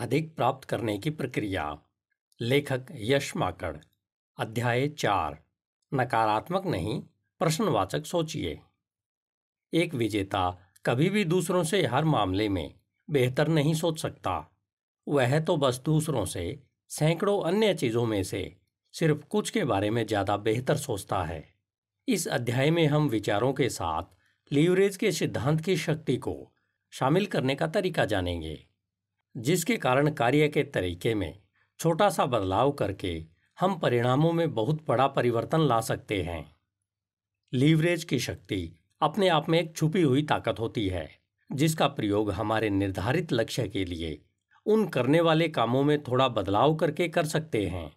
अधिक प्राप्त करने की प्रक्रिया लेखक यश माकड़ अध्याय चार नकारात्मक नहीं प्रश्नवाचक सोचिए एक विजेता कभी भी दूसरों से हर मामले में बेहतर नहीं सोच सकता वह तो बस दूसरों से सैकड़ों अन्य चीज़ों में से सिर्फ कुछ के बारे में ज़्यादा बेहतर सोचता है इस अध्याय में हम विचारों के साथ लीवरेज के सिद्धांत की शक्ति को शामिल करने का तरीका जानेंगे जिसके कारण कार्य के तरीके में छोटा सा बदलाव करके हम परिणामों में बहुत बड़ा परिवर्तन ला सकते हैं लीवरेज की शक्ति अपने आप में एक छुपी हुई ताकत होती है जिसका प्रयोग हमारे निर्धारित लक्ष्य के लिए उन करने वाले कामों में थोड़ा बदलाव करके कर सकते हैं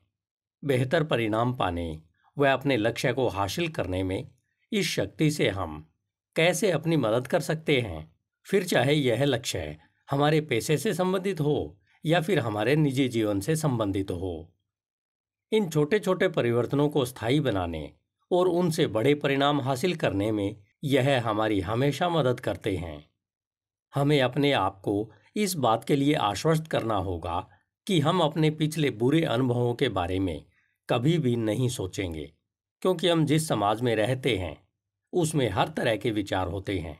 बेहतर परिणाम पाने व अपने लक्ष्य को हासिल करने में इस शक्ति से हम कैसे अपनी मदद कर सकते हैं फिर चाहे यह लक्ष्य हमारे पेशे से संबंधित हो या फिर हमारे निजी जीवन से संबंधित हो इन छोटे छोटे परिवर्तनों को स्थायी बनाने और उनसे बड़े परिणाम हासिल करने में यह हमारी हमेशा मदद करते हैं हमें अपने आप को इस बात के लिए आश्वस्त करना होगा कि हम अपने पिछले बुरे अनुभवों के बारे में कभी भी नहीं सोचेंगे क्योंकि हम जिस समाज में रहते हैं उसमें हर तरह के विचार होते हैं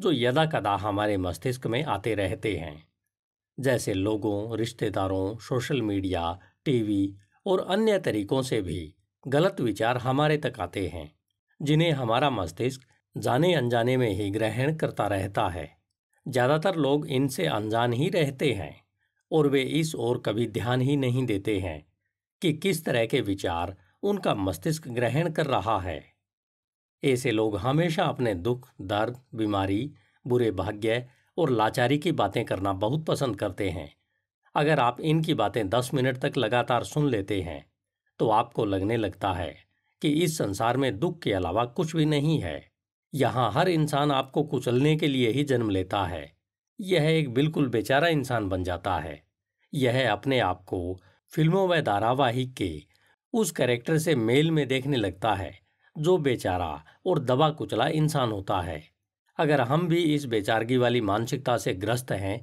जो यदा कदा हमारे मस्तिष्क में आते रहते हैं जैसे लोगों रिश्तेदारों सोशल मीडिया टीवी और अन्य तरीकों से भी गलत विचार हमारे तक आते हैं जिन्हें हमारा मस्तिष्क जाने अनजाने में ही ग्रहण करता रहता है ज़्यादातर लोग इनसे अनजान ही रहते हैं और वे इस ओर कभी ध्यान ही नहीं देते हैं कि किस तरह के विचार उनका मस्तिष्क ग्रहण कर रहा है ऐसे लोग हमेशा अपने दुख दर्द बीमारी बुरे भाग्य और लाचारी की बातें करना बहुत पसंद करते हैं अगर आप इनकी बातें दस मिनट तक लगातार सुन लेते हैं तो आपको लगने लगता है कि इस संसार में दुख के अलावा कुछ भी नहीं है यहाँ हर इंसान आपको कुचलने के लिए ही जन्म लेता है यह एक बिल्कुल बेचारा इंसान बन जाता है यह अपने आप को फिल्मों व धारावाहिक के उस कैरेक्टर से मेल में देखने लगता है जो बेचारा और दबा कुचला इंसान होता है अगर हम भी इस बेचारगी वाली मानसिकता से ग्रस्त हैं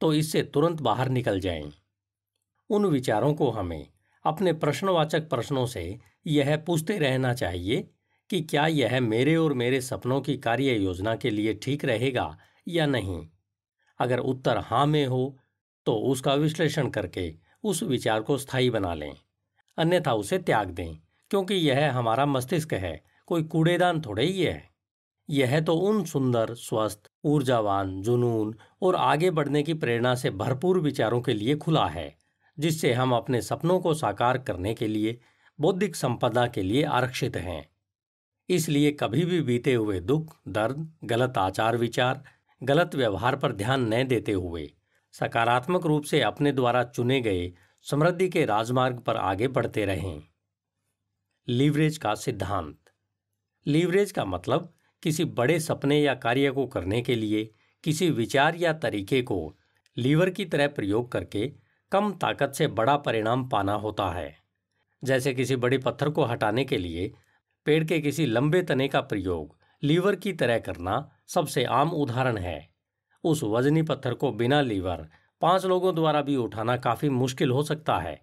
तो इससे तुरंत बाहर निकल जाएं। उन विचारों को हमें अपने प्रश्नवाचक प्रश्नों से यह पूछते रहना चाहिए कि क्या यह मेरे और मेरे सपनों की कार्य योजना के लिए ठीक रहेगा या नहीं अगर उत्तर हाँ में हो तो उसका विश्लेषण करके उस विचार को स्थायी बना लें अन्यथा उसे त्याग दें क्योंकि यह हमारा मस्तिष्क है कोई कूड़ेदान थोड़े ही है यह तो उन सुंदर स्वस्थ ऊर्जावान जुनून और आगे बढ़ने की प्रेरणा से भरपूर विचारों के लिए खुला है जिससे हम अपने सपनों को साकार करने के लिए बौद्धिक संपदा के लिए आरक्षित हैं इसलिए कभी भी बीते हुए दुख दर्द गलत आचार विचार गलत व्यवहार पर ध्यान न देते हुए सकारात्मक रूप से अपने द्वारा चुने गए समृद्धि के राजमार्ग पर आगे बढ़ते रहें लीवरेज का सिद्धांत लीवरेज का मतलब किसी बड़े सपने या कार्य को करने के लिए किसी विचार या तरीके को लीवर की तरह प्रयोग करके कम ताकत से बड़ा परिणाम पाना होता है जैसे किसी बड़े पत्थर को हटाने के लिए पेड़ के किसी लंबे तने का प्रयोग लीवर की तरह करना सबसे आम उदाहरण है उस वजनी पत्थर को बिना लीवर पांच लोगों द्वारा भी उठाना काफ़ी मुश्किल हो सकता है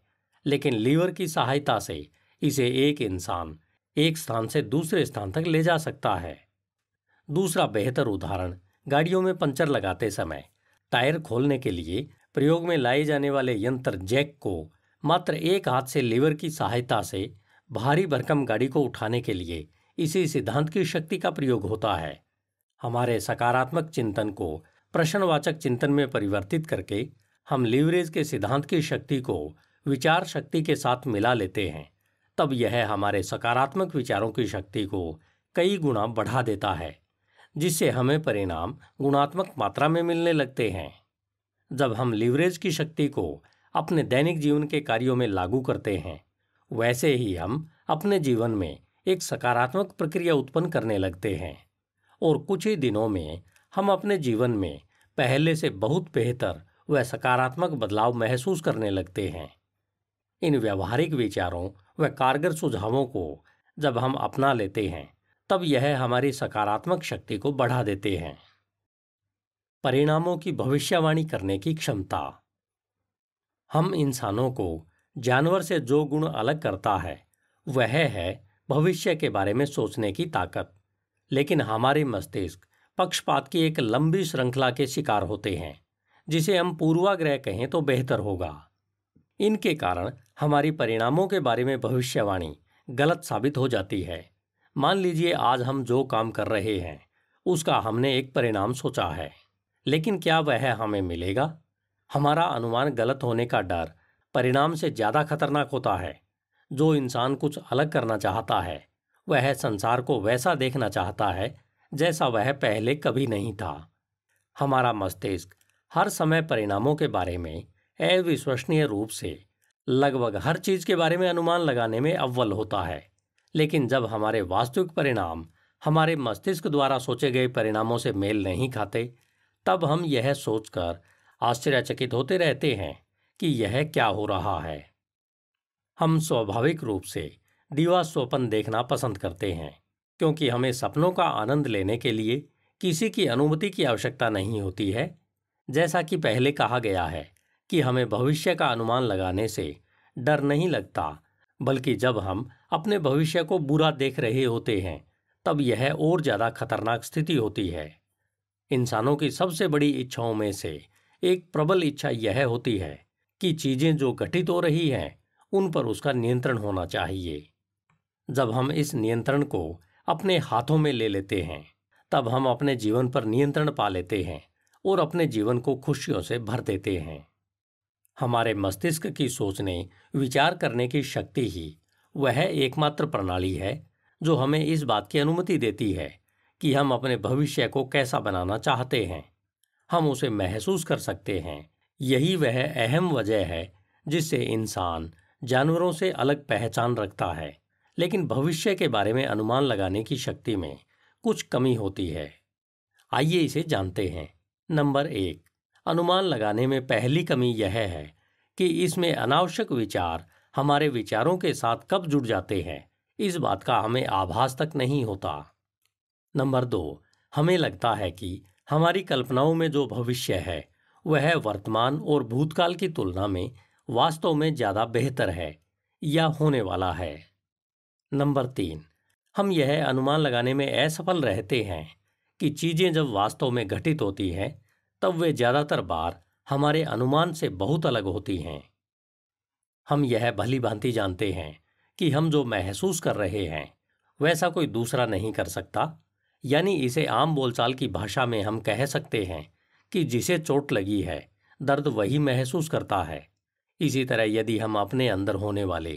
लेकिन लीवर की सहायता से इसे एक इंसान एक स्थान से दूसरे स्थान तक ले जा सकता है दूसरा बेहतर उदाहरण गाड़ियों में पंचर लगाते समय टायर खोलने के लिए प्रयोग में लाए जाने वाले यंत्र जैक को मात्र एक हाथ से लीवर की सहायता से भारी भरकम गाड़ी को उठाने के लिए इसी सिद्धांत की शक्ति का प्रयोग होता है हमारे सकारात्मक चिंतन को प्रश्नवाचक चिंतन में परिवर्तित करके हम लीवरेज के सिद्धांत की शक्ति को विचार शक्ति के साथ मिला लेते हैं तब यह हमारे सकारात्मक विचारों की शक्ति को कई गुना बढ़ा देता है जिससे हमें परिणाम गुणात्मक मात्रा में मिलने लगते हैं जब हम लिवरेज की शक्ति को अपने दैनिक जीवन के कार्यों में लागू करते हैं वैसे ही हम अपने जीवन में एक सकारात्मक प्रक्रिया उत्पन्न करने लगते हैं और कुछ ही दिनों में हम अपने जीवन में पहले से बहुत बेहतर व सकारात्मक बदलाव महसूस करने लगते हैं इन व्यवहारिक विचारों व कारगर सुझावों को जब हम अपना लेते हैं तब यह हमारी सकारात्मक शक्ति को बढ़ा देते हैं परिणामों की भविष्यवाणी करने की क्षमता हम इंसानों को जानवर से जो गुण अलग करता है वह है भविष्य के बारे में सोचने की ताकत लेकिन हमारे मस्तिष्क पक्षपात की एक लंबी श्रृंखला के शिकार होते हैं जिसे हम पूर्वाग्रह कहें तो बेहतर होगा इनके कारण हमारी परिणामों के बारे में भविष्यवाणी गलत साबित हो जाती है मान लीजिए आज हम जो काम कर रहे हैं उसका हमने एक परिणाम सोचा है लेकिन क्या वह हमें मिलेगा हमारा अनुमान गलत होने का डर परिणाम से ज़्यादा खतरनाक होता है जो इंसान कुछ अलग करना चाहता है वह संसार को वैसा देखना चाहता है जैसा वह पहले कभी नहीं था हमारा मस्तिष्क हर समय परिणामों के बारे में अविश्वसनीय रूप से लगभग हर चीज के बारे में अनुमान लगाने में अव्वल होता है लेकिन जब हमारे वास्तविक परिणाम हमारे मस्तिष्क द्वारा सोचे गए परिणामों से मेल नहीं खाते तब हम यह सोचकर आश्चर्यचकित होते रहते हैं कि यह क्या हो रहा है हम स्वाभाविक रूप से दीवा स्वपन देखना पसंद करते हैं क्योंकि हमें सपनों का आनंद लेने के लिए किसी की अनुमति की आवश्यकता नहीं होती है जैसा कि पहले कहा गया है कि हमें भविष्य का अनुमान लगाने से डर नहीं लगता बल्कि जब हम अपने भविष्य को बुरा देख रहे होते हैं तब यह और ज़्यादा खतरनाक स्थिति होती है इंसानों की सबसे बड़ी इच्छाओं में से एक प्रबल इच्छा यह होती है कि चीज़ें जो घटित हो रही हैं उन पर उसका नियंत्रण होना चाहिए जब हम इस नियंत्रण को अपने हाथों में ले लेते हैं तब हम अपने जीवन पर नियंत्रण पा लेते हैं और अपने जीवन को खुशियों से भर देते हैं हमारे मस्तिष्क की सोचने विचार करने की शक्ति ही वह एकमात्र प्रणाली है जो हमें इस बात की अनुमति देती है कि हम अपने भविष्य को कैसा बनाना चाहते हैं हम उसे महसूस कर सकते हैं यही वह अहम वजह है जिससे इंसान जानवरों से अलग पहचान रखता है लेकिन भविष्य के बारे में अनुमान लगाने की शक्ति में कुछ कमी होती है आइए इसे जानते हैं नंबर एक अनुमान लगाने में पहली कमी यह है कि इसमें अनावश्यक विचार हमारे विचारों के साथ कब जुड़ जाते हैं इस बात का हमें आभास तक नहीं होता नंबर दो हमें लगता है कि हमारी कल्पनाओं में जो भविष्य है वह वर्तमान और भूतकाल की तुलना में वास्तव में ज़्यादा बेहतर है या होने वाला है नंबर तीन हम यह अनुमान लगाने में असफल रहते हैं कि चीज़ें जब वास्तव में घटित होती हैं तब वे ज्यादातर बार हमारे अनुमान से बहुत अलग होती हैं हम यह भली भांति जानते हैं कि हम जो महसूस कर रहे हैं वैसा कोई दूसरा नहीं कर सकता यानी इसे आम बोलचाल की भाषा में हम कह सकते हैं कि जिसे चोट लगी है दर्द वही महसूस करता है इसी तरह यदि हम अपने अंदर होने वाले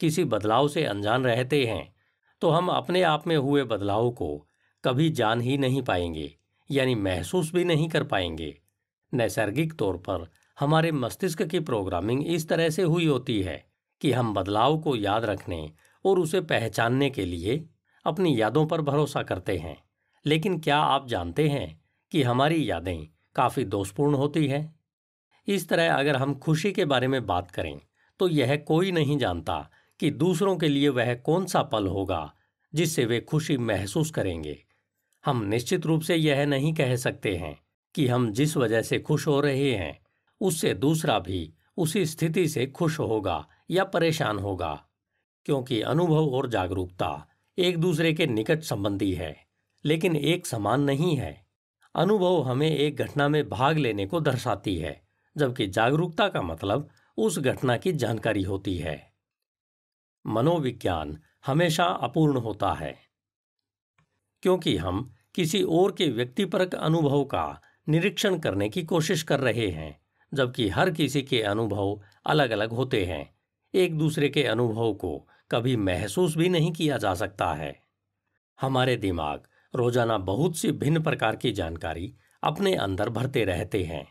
किसी बदलाव से अनजान रहते हैं तो हम अपने आप में हुए बदलाव को कभी जान ही नहीं पाएंगे यानी महसूस भी नहीं कर पाएंगे नैसर्गिक तौर पर हमारे मस्तिष्क की प्रोग्रामिंग इस तरह से हुई होती है कि हम बदलाव को याद रखने और उसे पहचानने के लिए अपनी यादों पर भरोसा करते हैं लेकिन क्या आप जानते हैं कि हमारी यादें काफ़ी दोषपूर्ण होती हैं इस तरह अगर हम खुशी के बारे में बात करें तो यह कोई नहीं जानता कि दूसरों के लिए वह कौन सा पल होगा जिससे वे खुशी महसूस करेंगे हम निश्चित रूप से यह नहीं कह सकते हैं कि हम जिस वजह से खुश हो रहे हैं उससे दूसरा भी उसी स्थिति से खुश होगा या परेशान होगा क्योंकि अनुभव और जागरूकता एक दूसरे के निकट संबंधी है लेकिन एक समान नहीं है अनुभव हमें एक घटना में भाग लेने को दर्शाती है जबकि जागरूकता का मतलब उस घटना की जानकारी होती है मनोविज्ञान हमेशा अपूर्ण होता है क्योंकि हम किसी और के व्यक्तिपरक अनुभव का निरीक्षण करने की कोशिश कर रहे हैं जबकि हर किसी के अनुभव अलग अलग होते हैं एक दूसरे के अनुभव को कभी महसूस भी नहीं किया जा सकता है हमारे दिमाग रोजाना बहुत सी भिन्न प्रकार की जानकारी अपने अंदर भरते रहते हैं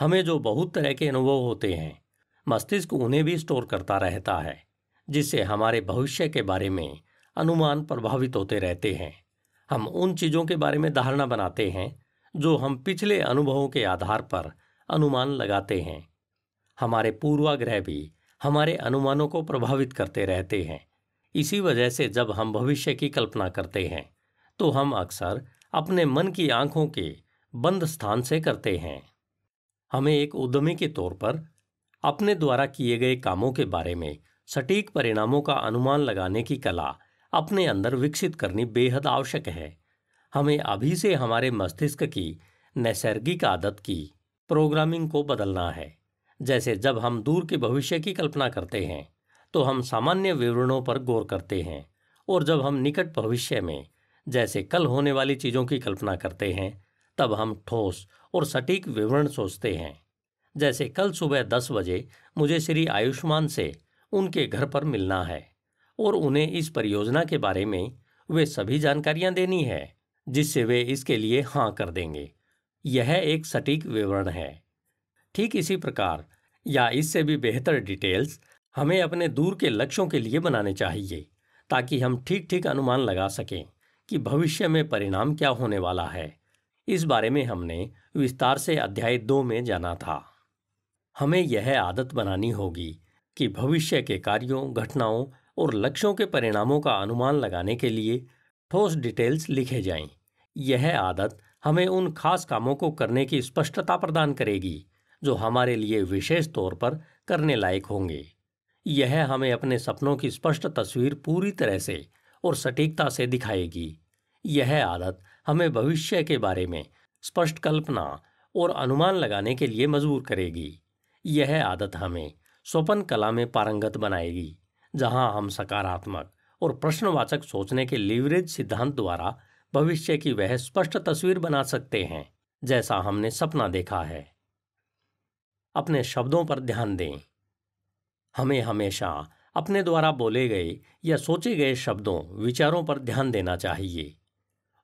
हमें जो बहुत तरह के अनुभव होते हैं मस्तिष्क उन्हें भी स्टोर करता रहता है जिससे हमारे भविष्य के बारे में अनुमान प्रभावित होते रहते हैं हम उन चीज़ों के बारे में धारणा बनाते हैं जो हम पिछले अनुभवों के आधार पर अनुमान लगाते हैं हमारे पूर्वाग्रह भी हमारे अनुमानों को प्रभावित करते रहते हैं इसी वजह से जब हम भविष्य की कल्पना करते हैं तो हम अक्सर अपने मन की आंखों के बंद स्थान से करते हैं हमें एक उद्यमी के तौर पर अपने द्वारा किए गए कामों के बारे में सटीक परिणामों का अनुमान लगाने की कला अपने अंदर विकसित करनी बेहद आवश्यक है हमें अभी से हमारे मस्तिष्क की नैसर्गिक आदत की प्रोग्रामिंग को बदलना है जैसे जब हम दूर के भविष्य की कल्पना करते हैं तो हम सामान्य विवरणों पर गौर करते हैं और जब हम निकट भविष्य में जैसे कल होने वाली चीज़ों की कल्पना करते हैं तब हम ठोस और सटीक विवरण सोचते हैं जैसे कल सुबह दस बजे मुझे श्री आयुष्मान से उनके घर पर मिलना है और उन्हें इस परियोजना के बारे में वे सभी जानकारियां देनी है जिससे वे इसके लिए हाँ कर देंगे यह एक सटीक विवरण है ठीक इसी प्रकार या इससे भी बेहतर डिटेल्स हमें अपने दूर के लक्ष्यों के लिए बनाने चाहिए ताकि हम ठीक ठीक अनुमान लगा सकें कि भविष्य में परिणाम क्या होने वाला है इस बारे में हमने विस्तार से अध्याय दो में जाना था हमें यह आदत बनानी होगी कि भविष्य के कार्यों घटनाओं और लक्ष्यों के परिणामों का अनुमान लगाने के लिए ठोस डिटेल्स लिखे जाएं। यह आदत हमें उन खास कामों को करने की स्पष्टता प्रदान करेगी जो हमारे लिए विशेष तौर पर करने लायक होंगे यह हमें अपने सपनों की स्पष्ट तस्वीर पूरी तरह से और सटीकता से दिखाएगी यह आदत हमें भविष्य के बारे में स्पष्ट कल्पना और अनुमान लगाने के लिए मजबूर करेगी यह आदत हमें स्वपन कला में पारंगत बनाएगी जहां हम सकारात्मक और प्रश्नवाचक सोचने के लिवरेज सिद्धांत द्वारा भविष्य की वह स्पष्ट तस्वीर बना सकते हैं जैसा हमने सपना देखा है अपने शब्दों पर ध्यान दें हमें हमेशा अपने द्वारा बोले गए या सोचे गए शब्दों विचारों पर ध्यान देना चाहिए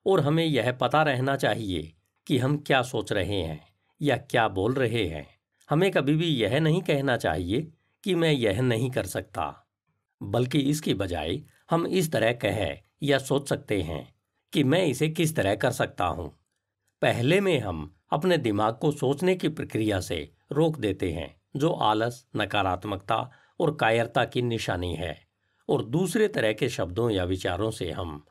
और हमें यह पता रहना चाहिए कि हम क्या सोच रहे हैं या क्या बोल रहे हैं हमें कभी भी यह नहीं कहना चाहिए कि मैं यह नहीं कर सकता बल्कि इसकी बजाय हम इस तरह कह या सोच सकते हैं कि मैं इसे किस तरह कर सकता हूं पहले में हम अपने दिमाग को सोचने की प्रक्रिया से रोक देते हैं जो आलस नकारात्मकता और कायरता की निशानी है और दूसरे तरह के शब्दों या विचारों से हम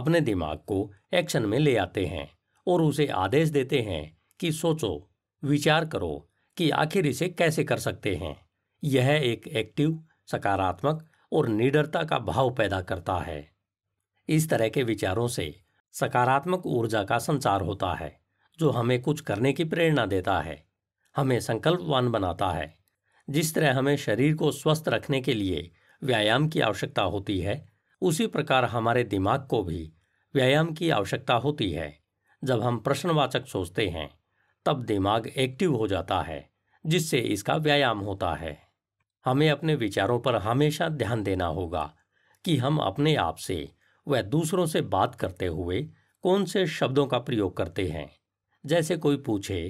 अपने दिमाग को एक्शन में ले आते हैं और उसे आदेश देते हैं कि सोचो विचार करो कि आखिर इसे कैसे कर सकते हैं यह एक एक्टिव सकारात्मक और निडरता का भाव पैदा करता है इस तरह के विचारों से सकारात्मक ऊर्जा का संचार होता है जो हमें कुछ करने की प्रेरणा देता है हमें संकल्पवान बनाता है जिस तरह हमें शरीर को स्वस्थ रखने के लिए व्यायाम की आवश्यकता होती है उसी प्रकार हमारे दिमाग को भी व्यायाम की आवश्यकता होती है जब हम प्रश्नवाचक सोचते हैं तब दिमाग एक्टिव हो जाता है जिससे इसका व्यायाम होता है हमें अपने विचारों पर हमेशा ध्यान देना होगा कि हम अपने आप से व दूसरों से बात करते हुए कौन से शब्दों का प्रयोग करते हैं जैसे कोई पूछे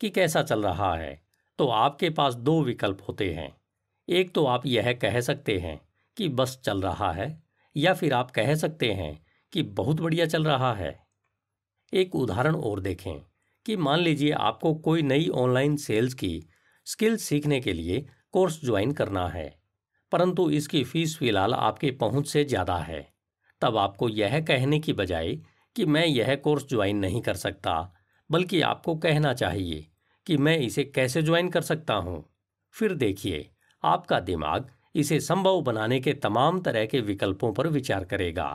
कि कैसा चल रहा है तो आपके पास दो विकल्प होते हैं एक तो आप यह कह सकते हैं कि बस चल रहा है या फिर आप कह सकते हैं कि बहुत बढ़िया चल रहा है एक उदाहरण और देखें कि मान लीजिए आपको कोई नई ऑनलाइन सेल्स की स्किल सीखने के लिए कोर्स ज्वाइन करना है परंतु इसकी फ़ीस फ़िलहाल आपके पहुंच से ज़्यादा है तब आपको यह कहने की बजाय कि मैं यह कोर्स ज्वाइन नहीं कर सकता बल्कि आपको कहना चाहिए कि मैं इसे कैसे ज्वाइन कर सकता हूँ फिर देखिए आपका दिमाग इसे संभव बनाने के तमाम तरह के विकल्पों पर विचार करेगा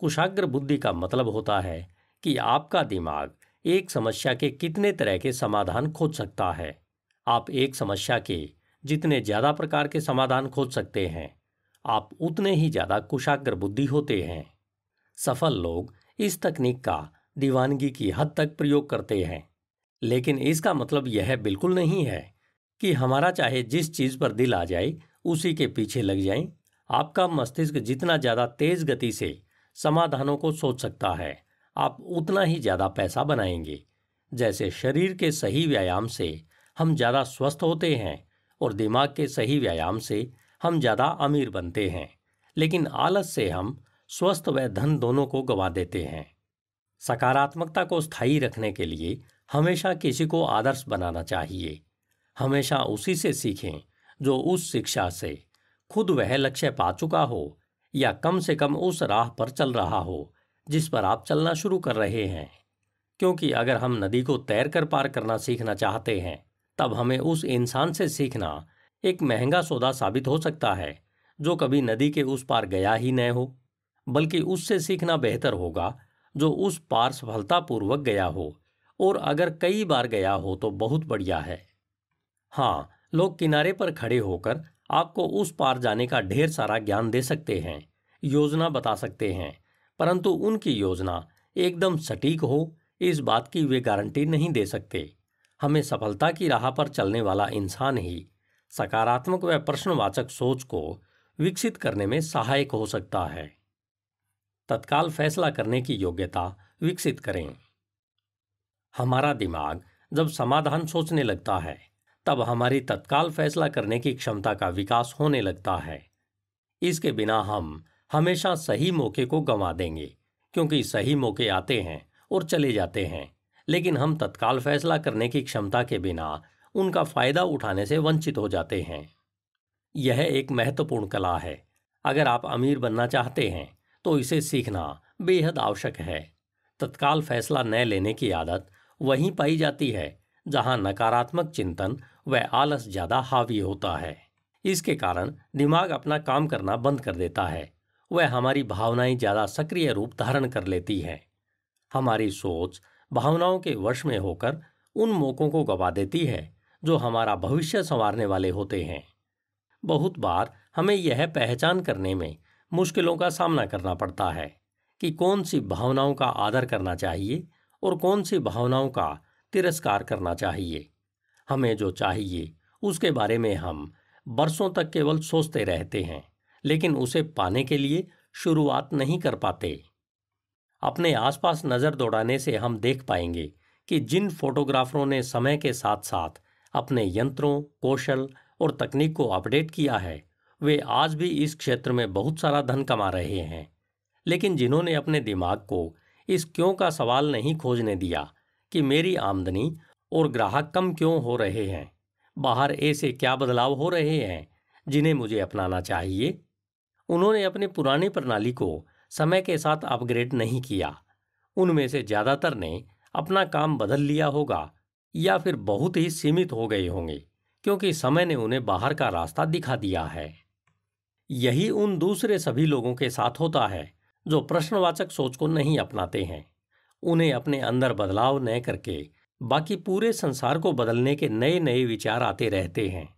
कुशाग्र बुद्धि का मतलब होता है कि आपका दिमाग एक समस्या के कितने तरह के समाधान खोज सकता है आप एक समस्या के जितने ज़्यादा प्रकार के समाधान खोज सकते हैं आप उतने ही ज़्यादा कुशाग्र बुद्धि होते हैं सफल लोग इस तकनीक का दीवानगी की हद तक प्रयोग करते हैं लेकिन इसका मतलब यह बिल्कुल नहीं है कि हमारा चाहे जिस चीज़ पर दिल आ जाए उसी के पीछे लग जाएं आपका मस्तिष्क जितना ज़्यादा तेज़ गति से समाधानों को सोच सकता है आप उतना ही ज़्यादा पैसा बनाएंगे जैसे शरीर के सही व्यायाम से हम ज़्यादा स्वस्थ होते हैं और दिमाग के सही व्यायाम से हम ज़्यादा अमीर बनते हैं लेकिन आलस से हम स्वस्थ व धन दोनों को गवा देते हैं सकारात्मकता को स्थायी रखने के लिए हमेशा किसी को आदर्श बनाना चाहिए हमेशा उसी से सीखें जो उस शिक्षा से खुद वह लक्ष्य पा चुका हो या कम से कम उस राह पर चल रहा हो जिस पर आप चलना शुरू कर रहे हैं क्योंकि अगर हम नदी को तैर कर पार करना सीखना चाहते हैं तब हमें उस इंसान से सीखना एक महंगा सौदा साबित हो सकता है जो कभी नदी के उस पार गया ही न हो बल्कि उससे सीखना बेहतर होगा जो उस पार सफलतापूर्वक गया हो और अगर कई बार गया हो तो बहुत बढ़िया है हाँ लोग किनारे पर खड़े होकर आपको उस पार जाने का ढेर सारा ज्ञान दे सकते हैं योजना बता सकते हैं परंतु उनकी योजना एकदम सटीक हो इस बात की वे गारंटी नहीं दे सकते हमें सफलता की राह पर चलने वाला इंसान ही सकारात्मक व प्रश्नवाचक सोच को विकसित करने में सहायक हो सकता है तत्काल फैसला करने की योग्यता विकसित करें हमारा दिमाग जब समाधान सोचने लगता है तब हमारी तत्काल फैसला करने की क्षमता का विकास होने लगता है इसके बिना हम हमेशा सही मौके को गंवा देंगे क्योंकि सही मौके आते हैं और चले जाते हैं लेकिन हम तत्काल फैसला करने की क्षमता के बिना उनका फायदा उठाने से वंचित हो जाते हैं यह एक महत्वपूर्ण कला है अगर आप अमीर बनना चाहते हैं तो इसे सीखना बेहद आवश्यक है तत्काल फैसला न लेने की आदत वहीं पाई जाती है जहां नकारात्मक चिंतन व आलस ज़्यादा हावी होता है इसके कारण दिमाग अपना काम करना बंद कर देता है वह हमारी भावनाएं ज़्यादा सक्रिय रूप धारण कर लेती हैं हमारी सोच भावनाओं के वश में होकर उन मौक़ों को गवा देती है जो हमारा भविष्य संवारने वाले होते हैं बहुत बार हमें यह पहचान करने में मुश्किलों का सामना करना पड़ता है कि कौन सी भावनाओं का आदर करना चाहिए और कौन सी भावनाओं का तिरस्कार करना चाहिए हमें जो चाहिए उसके बारे में हम बरसों तक केवल सोचते रहते हैं लेकिन उसे पाने के लिए शुरुआत नहीं कर पाते अपने आसपास नज़र दौड़ाने से हम देख पाएंगे कि जिन फोटोग्राफरों ने समय के साथ साथ अपने यंत्रों कौशल और तकनीक को अपडेट किया है वे आज भी इस क्षेत्र में बहुत सारा धन कमा रहे हैं लेकिन जिन्होंने अपने दिमाग को इस क्यों का सवाल नहीं खोजने दिया कि मेरी आमदनी और ग्राहक कम क्यों हो रहे हैं बाहर ऐसे क्या बदलाव हो रहे हैं जिन्हें मुझे अपनाना चाहिए उन्होंने अपनी पुरानी प्रणाली को समय के साथ अपग्रेड नहीं किया उनमें से ज़्यादातर ने अपना काम बदल लिया होगा या फिर बहुत ही सीमित हो गए होंगे क्योंकि समय ने उन्हें बाहर का रास्ता दिखा दिया है यही उन दूसरे सभी लोगों के साथ होता है जो प्रश्नवाचक सोच को नहीं अपनाते हैं उन्हें अपने अंदर बदलाव न करके बाकी पूरे संसार को बदलने के नए नए विचार आते रहते हैं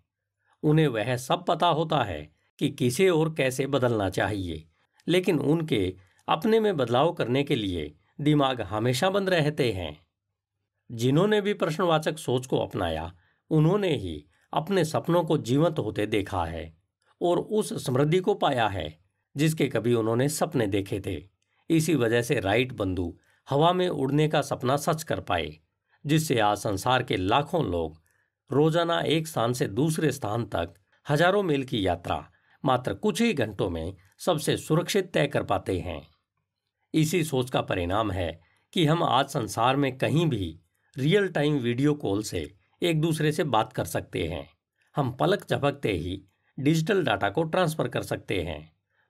उन्हें वह सब पता होता है कि किसे और कैसे बदलना चाहिए लेकिन उनके अपने में बदलाव करने के लिए दिमाग हमेशा बंद रहते हैं जिन्होंने भी प्रश्नवाचक सोच को अपनाया उन्होंने ही अपने सपनों को जीवंत होते देखा है और उस समृद्धि को पाया है जिसके कभी उन्होंने सपने देखे थे इसी वजह से राइट बंधु हवा में उड़ने का सपना सच कर पाए जिससे आज संसार के लाखों लोग रोजाना एक स्थान से दूसरे स्थान तक हजारों मील की यात्रा मात्र कुछ ही घंटों में सबसे सुरक्षित तय कर पाते हैं इसी सोच का परिणाम है कि हम आज संसार में कहीं भी रियल टाइम वीडियो कॉल से एक दूसरे से बात कर सकते हैं हम पलक झपकते ही डिजिटल डाटा को ट्रांसफ़र कर सकते हैं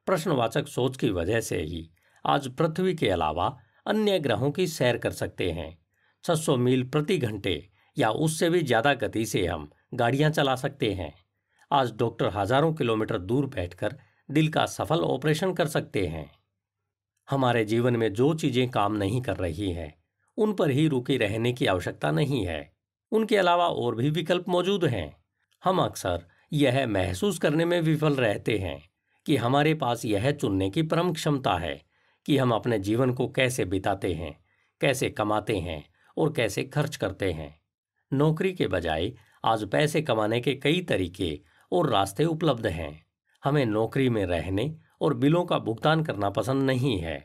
प्रश्नवाचक सोच की वजह से ही आज पृथ्वी के अलावा अन्य ग्रहों की सैर कर सकते हैं 600 मील प्रति घंटे या उससे भी ज़्यादा गति से हम गाड़ियाँ चला सकते हैं आज डॉक्टर हजारों किलोमीटर दूर बैठकर दिल का सफल ऑपरेशन कर सकते हैं हमारे जीवन में जो चीज़ें काम नहीं कर रही हैं उन पर ही रुके रहने की आवश्यकता नहीं है उनके अलावा और भी विकल्प मौजूद हैं हम अक्सर यह महसूस करने में विफल रहते हैं कि हमारे पास यह चुनने की परम क्षमता है कि हम अपने जीवन को कैसे बिताते हैं कैसे कमाते हैं और कैसे खर्च करते हैं नौकरी के बजाय आज पैसे कमाने के कई तरीके और रास्ते उपलब्ध हैं हमें नौकरी में रहने और बिलों का भुगतान करना पसंद नहीं है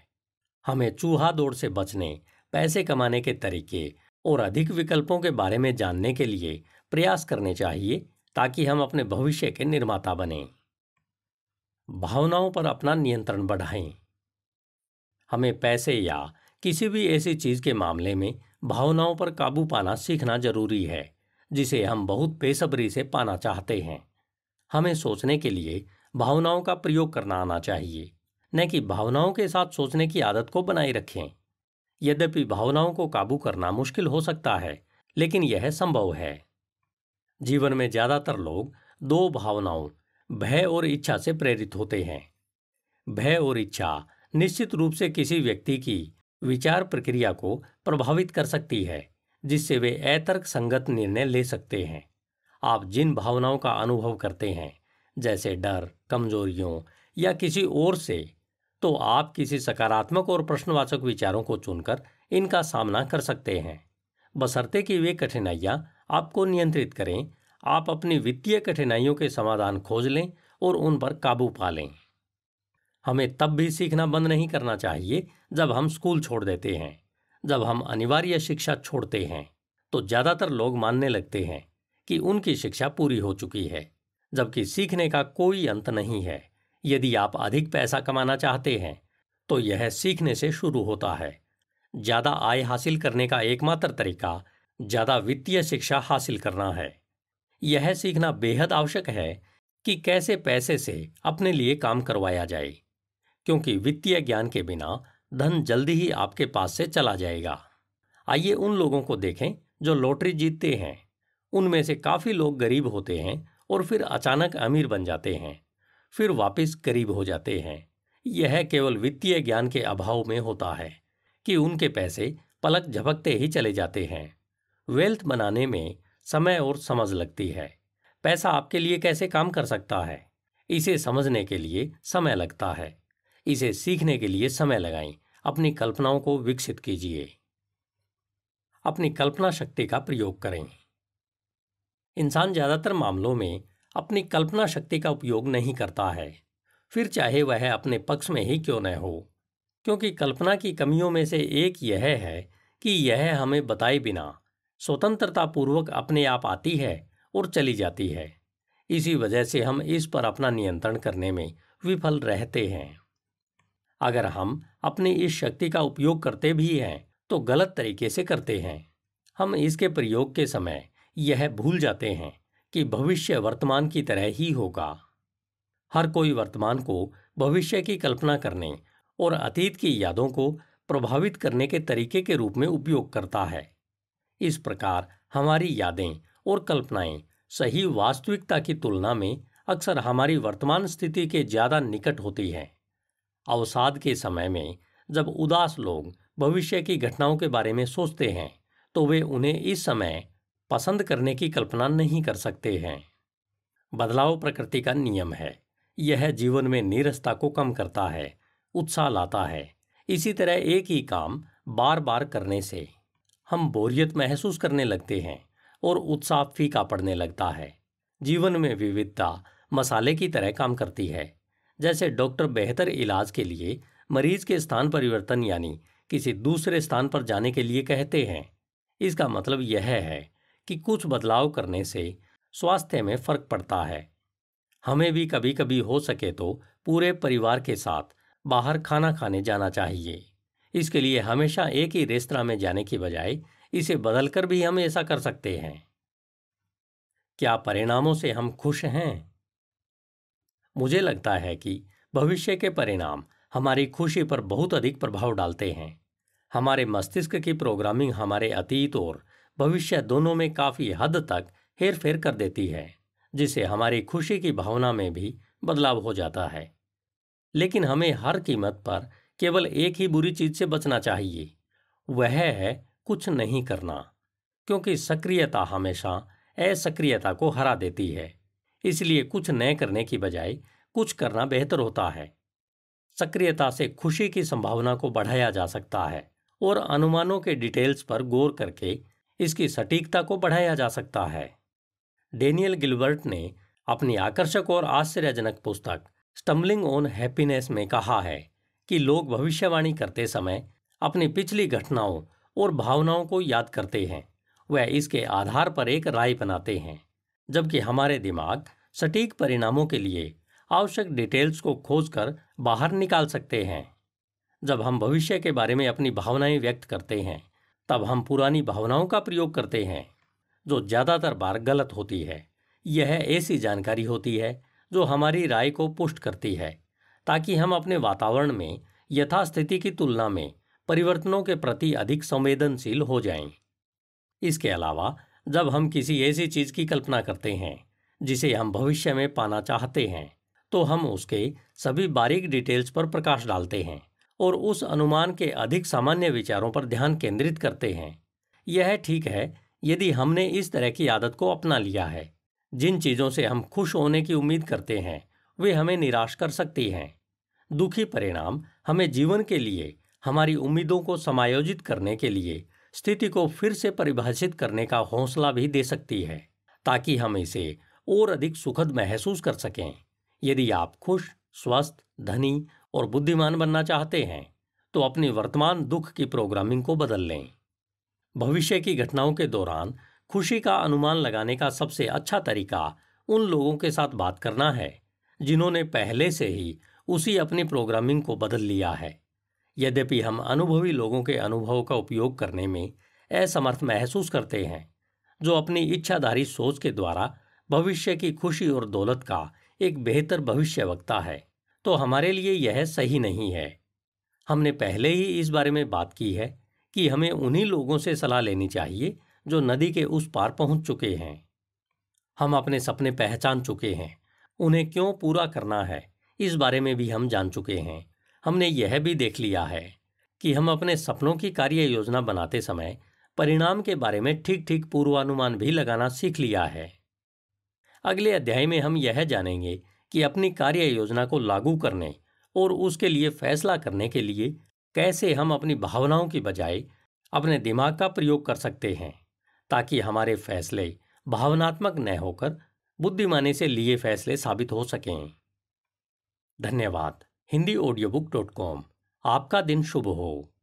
हमें चूहा दौड़ से बचने पैसे कमाने के तरीके और अधिक विकल्पों के बारे में जानने के लिए प्रयास करने चाहिए ताकि हम अपने भविष्य के निर्माता बने भावनाओं पर अपना नियंत्रण बढ़ाएं हमें पैसे या किसी भी ऐसी चीज के मामले में भावनाओं पर काबू पाना सीखना जरूरी है जिसे हम बहुत बेसब्री से पाना चाहते हैं हमें सोचने के लिए भावनाओं का प्रयोग करना आना चाहिए न कि भावनाओं के साथ सोचने की आदत को बनाए रखें यद्यपि भावनाओं को काबू करना मुश्किल हो सकता है लेकिन यह संभव है जीवन में ज्यादातर लोग दो भावनाओं भय और इच्छा से प्रेरित होते हैं भय और इच्छा निश्चित रूप से किसी व्यक्ति की विचार प्रक्रिया को प्रभावित कर सकती है जिससे वे अतर्क संगत निर्णय ले सकते हैं आप जिन भावनाओं का अनुभव करते हैं जैसे डर कमजोरियों या किसी और से तो आप किसी सकारात्मक और प्रश्नवाचक विचारों को चुनकर इनका सामना कर सकते हैं बसरते कि वे कठिनाइयाँ आपको नियंत्रित करें आप अपनी वित्तीय कठिनाइयों के समाधान खोज लें और उन पर काबू पा लें हमें तब भी सीखना बंद नहीं करना चाहिए जब हम स्कूल छोड़ देते हैं जब हम अनिवार्य शिक्षा छोड़ते हैं तो ज़्यादातर लोग मानने लगते हैं कि उनकी शिक्षा पूरी हो चुकी है जबकि सीखने का कोई अंत नहीं है यदि आप अधिक पैसा कमाना चाहते हैं तो यह सीखने से शुरू होता है ज़्यादा आय हासिल करने का एकमात्र तरीका ज़्यादा वित्तीय शिक्षा हासिल करना है यह सीखना बेहद आवश्यक है कि कैसे पैसे से अपने लिए काम करवाया जाए क्योंकि वित्तीय ज्ञान के बिना धन जल्दी ही आपके पास से चला जाएगा आइए उन लोगों को देखें जो लॉटरी जीतते हैं उनमें से काफ़ी लोग गरीब होते हैं और फिर अचानक अमीर बन जाते हैं फिर वापस गरीब हो जाते हैं यह केवल वित्तीय ज्ञान के अभाव में होता है कि उनके पैसे पलक झपकते ही चले जाते हैं वेल्थ बनाने में समय और समझ लगती है पैसा आपके लिए कैसे काम कर सकता है इसे समझने के लिए समय लगता है इसे सीखने के लिए समय लगाएं अपनी कल्पनाओं को विकसित कीजिए अपनी कल्पना शक्ति का प्रयोग करें इंसान ज़्यादातर मामलों में अपनी कल्पना शक्ति का उपयोग नहीं करता है फिर चाहे वह अपने पक्ष में ही क्यों न हो क्योंकि कल्पना की कमियों में से एक यह है कि यह हमें बताए बिना स्वतंत्रतापूर्वक अपने आप आती है और चली जाती है इसी वजह से हम इस पर अपना नियंत्रण करने में विफल रहते हैं अगर हम अपनी इस शक्ति का उपयोग करते भी हैं तो गलत तरीके से करते हैं हम इसके प्रयोग के समय यह भूल जाते हैं कि भविष्य वर्तमान की तरह ही होगा हर कोई वर्तमान को भविष्य की कल्पना करने और अतीत की यादों को प्रभावित करने के तरीके के रूप में उपयोग करता है इस प्रकार हमारी यादें और कल्पनाएं सही वास्तविकता की तुलना में अक्सर हमारी वर्तमान स्थिति के ज़्यादा निकट होती हैं अवसाद के समय में जब उदास लोग भविष्य की घटनाओं के बारे में सोचते हैं तो वे उन्हें इस समय पसंद करने की कल्पना नहीं कर सकते हैं बदलाव प्रकृति का नियम है यह जीवन में नीरसता को कम करता है उत्साह लाता है इसी तरह एक ही काम बार बार करने से हम बोरियत महसूस करने लगते हैं और उत्साह फीका पड़ने लगता है जीवन में विविधता मसाले की तरह काम करती है जैसे डॉक्टर बेहतर इलाज के लिए मरीज के स्थान परिवर्तन यानी किसी दूसरे स्थान पर जाने के लिए कहते हैं इसका मतलब यह है कि कुछ बदलाव करने से स्वास्थ्य में फर्क पड़ता है हमें भी कभी कभी हो सके तो पूरे परिवार के साथ बाहर खाना खाने जाना चाहिए इसके लिए हमेशा एक ही रेस्तरा में जाने की बजाय इसे बदलकर भी हम ऐसा कर सकते हैं क्या परिणामों से हम खुश हैं मुझे लगता है कि भविष्य के परिणाम हमारी खुशी पर बहुत अधिक प्रभाव डालते हैं हमारे मस्तिष्क की प्रोग्रामिंग हमारे अतीत और भविष्य दोनों में काफ़ी हद तक हेर फेर कर देती है जिससे हमारी खुशी की भावना में भी बदलाव हो जाता है लेकिन हमें हर कीमत पर केवल एक ही बुरी चीज से बचना चाहिए वह है कुछ नहीं करना क्योंकि सक्रियता हमेशा असक्रियता को हरा देती है इसलिए कुछ न करने की बजाय कुछ करना बेहतर होता है सक्रियता से खुशी की संभावना को बढ़ाया जा सकता है और अनुमानों के डिटेल्स पर गौर करके इसकी सटीकता को बढ़ाया जा सकता है डेनियल गिलबर्ट ने अपनी आकर्षक और आश्चर्यजनक पुस्तक स्टम्बलिंग ऑन हैप्पीनेस में कहा है कि लोग भविष्यवाणी करते समय अपनी पिछली घटनाओं और भावनाओं को याद करते हैं वह इसके आधार पर एक राय बनाते हैं जबकि हमारे दिमाग सटीक परिणामों के लिए आवश्यक डिटेल्स को खोजकर बाहर निकाल सकते हैं जब हम भविष्य के बारे में अपनी भावनाएं व्यक्त करते हैं तब हम पुरानी भावनाओं का प्रयोग करते हैं जो ज़्यादातर बार गलत होती है यह ऐसी जानकारी होती है जो हमारी राय को पुष्ट करती है ताकि हम अपने वातावरण में यथास्थिति की तुलना में परिवर्तनों के प्रति अधिक संवेदनशील हो जाएं। इसके अलावा जब हम किसी ऐसी चीज़ की कल्पना करते हैं जिसे हम भविष्य में पाना चाहते हैं तो हम उसके सभी बारीक डिटेल्स पर प्रकाश डालते हैं और उस अनुमान के अधिक सामान्य विचारों पर ध्यान केंद्रित करते हैं यह ठीक है यदि हमने इस तरह की आदत को अपना लिया है जिन चीज़ों से हम खुश होने की उम्मीद करते हैं वे हमें निराश कर सकती हैं दुखी परिणाम हमें जीवन के लिए हमारी उम्मीदों को समायोजित करने के लिए स्थिति को फिर से परिभाषित करने का हौसला भी दे सकती है ताकि हम इसे और अधिक सुखद महसूस कर सकें यदि आप खुश स्वस्थ धनी और बुद्धिमान बनना चाहते हैं तो अपनी वर्तमान दुख की प्रोग्रामिंग को बदल लें भविष्य की घटनाओं के दौरान खुशी का अनुमान लगाने का सबसे अच्छा तरीका उन लोगों के साथ बात करना है जिन्होंने पहले से ही उसी अपनी प्रोग्रामिंग को बदल लिया है यद्यपि हम अनुभवी लोगों के अनुभव का उपयोग करने में असमर्थ महसूस करते हैं जो अपनी इच्छाधारी सोच के द्वारा भविष्य की खुशी और दौलत का एक बेहतर भविष्य वक्ता है तो हमारे लिए यह सही नहीं है हमने पहले ही इस बारे में बात की है कि हमें उन्हीं लोगों से सलाह लेनी चाहिए जो नदी के उस पार पहुंच चुके हैं हम अपने सपने पहचान चुके हैं उन्हें क्यों पूरा करना है इस बारे में भी हम जान चुके हैं हमने यह भी देख लिया है कि हम अपने सपनों की कार्य योजना बनाते समय परिणाम के बारे में ठीक ठीक पूर्वानुमान भी लगाना सीख लिया है अगले अध्याय में हम यह जानेंगे कि अपनी कार्य योजना को लागू करने और उसके लिए फैसला करने के लिए कैसे हम अपनी भावनाओं की बजाय अपने दिमाग का प्रयोग कर सकते हैं ताकि हमारे फैसले भावनात्मक न होकर बुद्धिमानी से लिए फैसले साबित हो सकें धन्यवाद Hindi audio book dot com आपका दिन शुभ हो